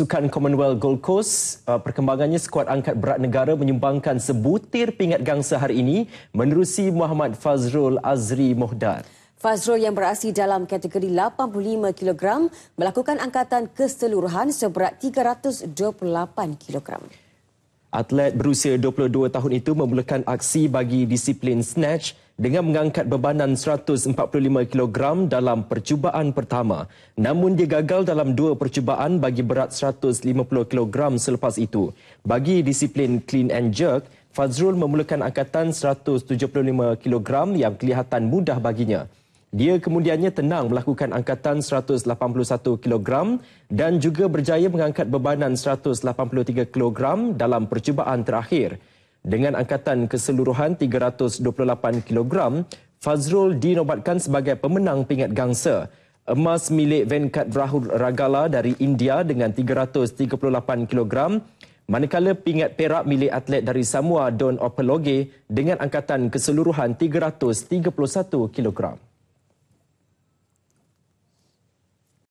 Sukan Commonwealth Gold Coast, uh, perkembangannya skuad angkat berat negara menyumbangkan sebutir pingat gangsa hari ini menerusi Muhammad Fazrul Azri Mohdar. Fazrul yang berasli dalam kategori 85 kg melakukan angkatan keseluruhan seberat 328 kg. Atlet berusia 22 tahun itu memulakan aksi bagi disiplin snatch dengan mengangkat bebanan 145 kg dalam percubaan pertama. Namun dia gagal dalam dua percubaan bagi berat 150 kg selepas itu. Bagi disiplin clean and jerk, Fazrul memulakan angkatan 175 kg yang kelihatan mudah baginya. Dia kemudiannya tenang melakukan angkatan 181 kg dan juga berjaya mengangkat bebanan 183 kg dalam percubaan terakhir. Dengan angkatan keseluruhan 328 kg, Fazrul dinobatkan sebagai pemenang pingat gangsa. Emas milik Venkat Rahul Ragala dari India dengan 338 kg, manakala pingat perak milik atlet dari Samoa Don Opeloge dengan angkatan keseluruhan 331 kg.